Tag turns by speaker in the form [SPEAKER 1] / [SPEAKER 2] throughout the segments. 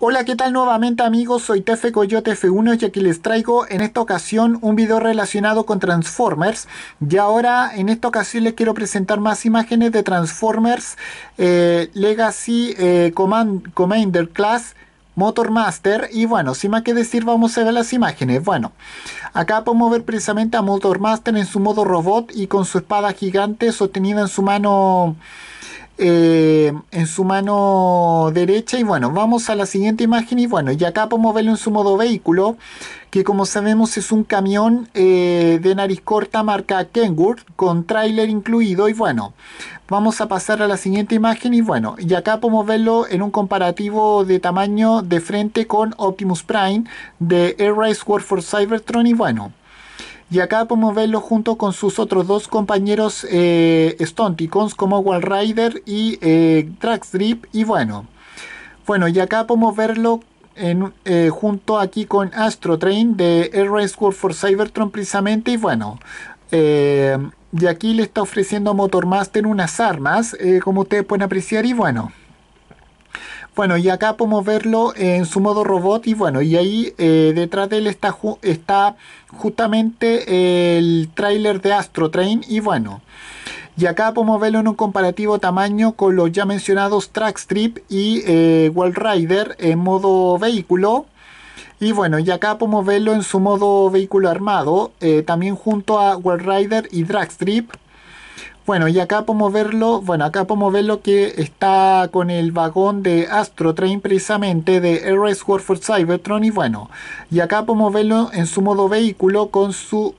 [SPEAKER 1] Hola, ¿qué tal nuevamente amigos? Soy Tefe Coyote F1 y aquí les traigo en esta ocasión un video relacionado con Transformers y ahora en esta ocasión les quiero presentar más imágenes de Transformers eh, Legacy eh, Commander Class Motor Master y bueno, sin más que decir vamos a ver las imágenes. Bueno, acá podemos ver precisamente a Motor Master en su modo robot y con su espada gigante sostenida en su mano eh, en su mano derecha. Y bueno, vamos a la siguiente imagen. Y bueno, y acá podemos verlo en su modo vehículo, que como sabemos es un camión eh, de nariz corta marca Kenworth, con trailer incluido. Y bueno, vamos a pasar a la siguiente imagen. Y bueno, y acá podemos verlo en un comparativo de tamaño de frente con Optimus Prime de Air Race War for Cybertron. Y bueno. Y acá podemos verlo junto con sus otros dos compañeros eh, Stonticons como Wall y eh, Dragstrip. Y bueno, bueno, y acá podemos verlo en, eh, junto aquí con Astro Train de Air Race World for Cybertron precisamente. Y bueno, y aquí le está ofreciendo a Motormaster unas armas, como ustedes pueden apreciar. Y bueno. Bueno, y acá podemos verlo en su modo robot y bueno, y ahí eh, detrás de él está, justamente el tráiler de Astro Train y bueno. Y acá podemos verlo en un comparativo tamaño con los ya mencionados Trackstrip y eh, World Rider en modo vehículo. Y bueno, y acá podemos verlo en su modo vehículo armado, eh, también junto a World Rider y Dragstrip. Bueno, y acá podemos verlo, bueno, acá podemos verlo que está con el vagón de Astro Train precisamente de RS for Cybertron y bueno, y acá podemos verlo en su modo vehículo con su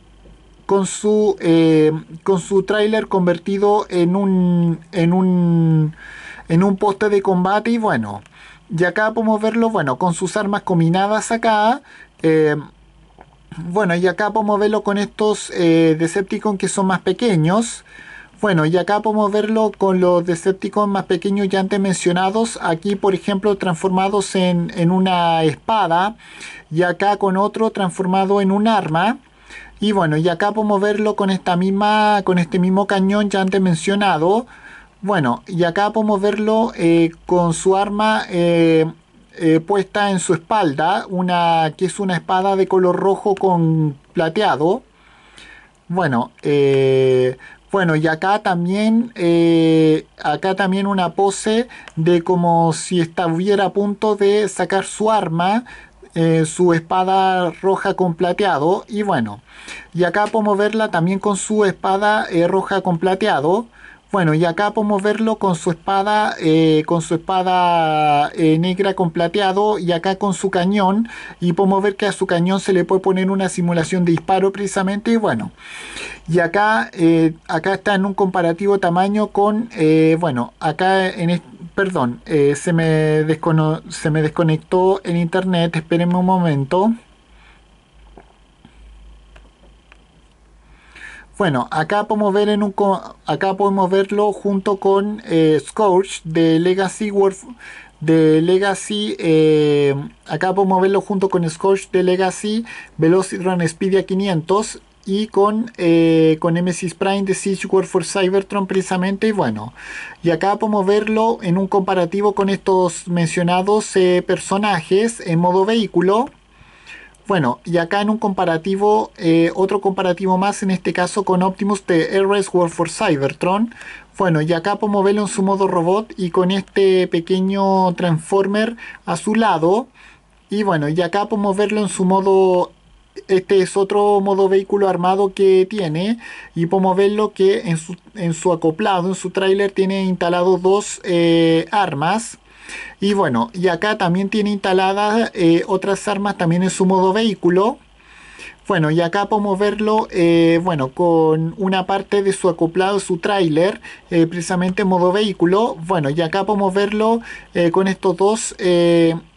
[SPEAKER 1] con su eh, con su tráiler convertido en un en un en un poste de combate y bueno, y acá podemos verlo, bueno, con sus armas combinadas acá eh, bueno, y acá podemos verlo con estos eh, Decepticon que son más pequeños. Bueno, y acá podemos verlo con los Decepticons más pequeños ya antes mencionados. Aquí, por ejemplo, transformados en, una espada. Y acá con otro transformado en un arma. Y bueno, y acá podemos verlo con, esta misma, con este mismo cañón ya antes mencionado. Bueno, y acá podemos verlo eh, con su arma eh, eh, puesta en su espalda. Una, que es una espada de color rojo con plateado. Bueno, eh, bueno, y acá también, eh, acá también una pose de como si estuviera a punto de sacar su arma, eh, su espada roja con plateado. Y bueno, y acá podemos verla también con su espada eh, roja con plateado. Bueno, y acá podemos verlo con su espada, eh, con su espada eh, negra con plateado y acá con su cañón. Y podemos ver que a su cañón se le puede poner una simulación de disparo precisamente. Y bueno, y acá, eh, acá está en un comparativo tamaño con, bueno, acá en perdón, se me, se me desconectó en internet, espérenme un momento. Bueno, acá podemos, ver en un, acá podemos verlo junto con eh, Scorch de Legacy Velocity de Legacy. Eh, acá podemos verlo junto con Scorch de Legacy, Velocirun Speedia 500 y con, eh, con Nemesis Prime de Siege War for Cybertron precisamente y bueno y acá podemos verlo en un comparativo con estos mencionados eh, personajes en modo vehículo bueno, y acá en un comparativo, eh, otro comparativo más, en este caso con Optimus de Race World for Cybertron. Bueno, y acá podemos verlo en su modo robot y con este pequeño Transformer a su lado. Y bueno, y acá podemos verlo en su modo este es otro modo vehículo armado que tiene y podemos verlo que en su, acoplado, en su tráiler tiene instalado dos eh, armas y bueno, y acá también tiene instaladas eh, otras armas también en su modo vehículo. Bueno, y acá podemos verlo, eh, bueno, con una parte de su acoplado, su tráiler, eh, precisamente en modo vehículo. Bueno, y acá podemos verlo con estos dos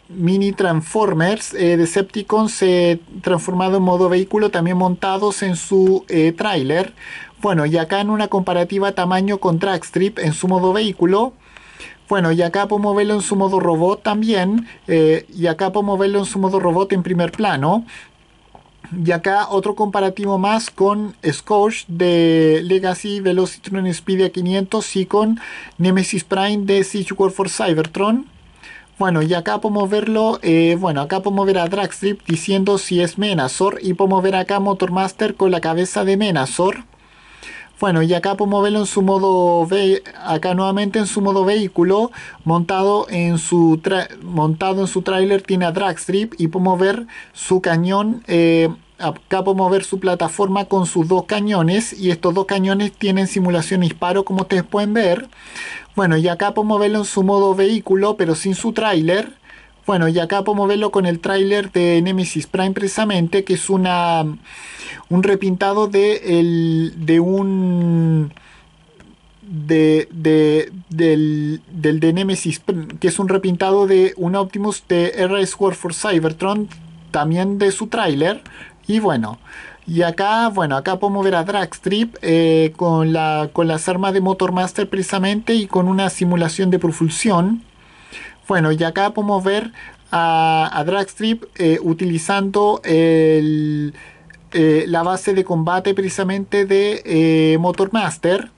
[SPEAKER 1] mini Transformers Decepticons transformados transformado en modo vehículo también montados en su trailer tráiler. Bueno, y acá en una comparativa tamaño con Trackstrip en su modo vehículo. Bueno, y acá podemos moverlo en su modo robot también, eh, y acá podemos moverlo en su modo robot en primer plano. Y acá otro comparativo más con Scorch de Legacy, Velocitron Speedia 500 y con Nemesis Prime de Siege War for Cybertron. Bueno, y acá podemos verlo, eh, bueno, acá podemos ver a Dragstrip diciendo si es Menazor y podemos ver acá Motormaster con la cabeza de Menazor. Bueno, y acá podemos verlo en su modo acá nuevamente en su modo vehículo montado en su montado en su tráiler tiene a drag strip y podemos ver su cañón eh, acá podemos ver su plataforma con sus dos cañones y estos dos cañones tienen simulación disparo como ustedes pueden ver. Bueno, y acá podemos verlo en su modo vehículo pero sin su tráiler bueno, y acá podemos verlo con el tráiler de Nemesis Prime precisamente, que es una un repintado de, de un... De, del, de Nemesis, que es un repintado de un Optimus de RS War for Cybertron, también de su tráiler. Y bueno, y acá, bueno, acá podemos ver a Dragstrip eh, con, la, con las armas de Motormaster precisamente y con una simulación de propulsión. Bueno, y acá podemos ver a, Dragstrip eh, utilizando eh, la base de combate precisamente de eh, Master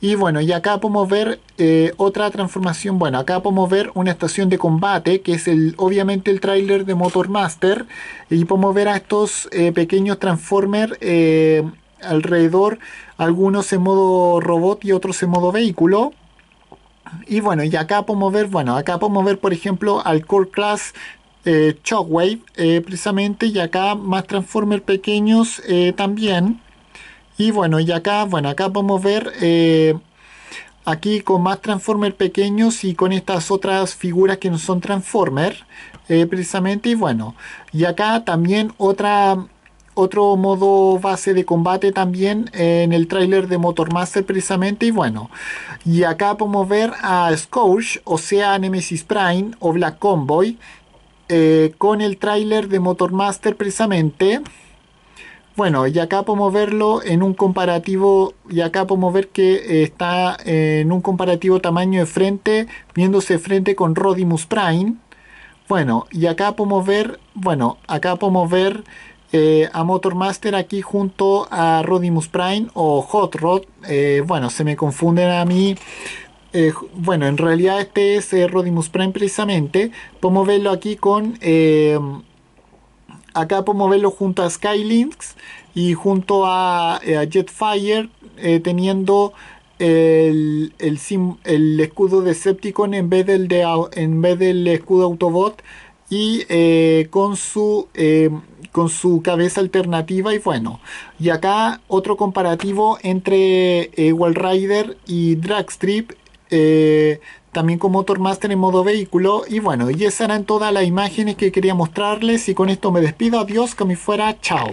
[SPEAKER 1] Y bueno, y acá podemos ver eh, otra transformación. Bueno, acá podemos ver una estación de combate, que es el obviamente el tráiler de Motor Master Y podemos ver a estos pequeños Transformers alrededor, algunos en modo robot y otros en modo vehículo. Y bueno, y acá podemos ver, bueno, acá podemos ver por ejemplo al Core Class eh, Shockwave eh, precisamente y acá más Transformer pequeños eh, también. Y bueno, y acá, bueno, acá podemos ver eh, aquí con más Transformer pequeños y con estas otras figuras que no son Transformer precisamente. Y bueno, y acá también otra otro modo base de combate también eh, en el tráiler de Motor Master precisamente y bueno y acá podemos ver a Scourge o sea Nemesis Prime o Black Convoy eh, con el tráiler de Motor Master precisamente bueno, y acá podemos verlo en un comparativo, y acá podemos ver que eh, está en un comparativo tamaño de frente, viéndose frente con Rodimus Prime. Bueno, y acá podemos ver, bueno, acá podemos ver eh, a Motor aquí junto a Rodimus Prime o Hot Rod. Eh, bueno, se me confunden a mí. Eh, bueno, en realidad este es Rodimus Prime precisamente. Podemos verlo aquí con... acá podemos verlo junto a Skylinks y junto a, Jetfire teniendo... El, el, escudo Decepticon en vez del, de, en vez del escudo Autobot y con su con su cabeza alternativa y bueno. Y acá otro comparativo entre eh, Rider y Dragstrip, eh, también con Master en modo vehículo. Y bueno, y esas eran todas las imágenes que quería mostrarles y con esto me despido. Adiós, que me fuera, chao.